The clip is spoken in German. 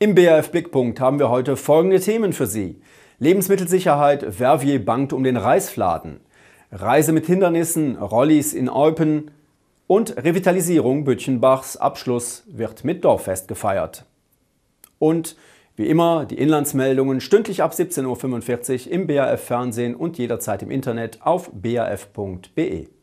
Im BAF Blickpunkt haben wir heute folgende Themen für Sie. Lebensmittelsicherheit, Vervier bangt um den Reisfladen. Reise mit Hindernissen, Rollis in Eupen und Revitalisierung Bütchenbachs Abschluss wird mit Dorffest gefeiert. Und wie immer die Inlandsmeldungen stündlich ab 17.45 Uhr im BAF Fernsehen und jederzeit im Internet auf brf.be.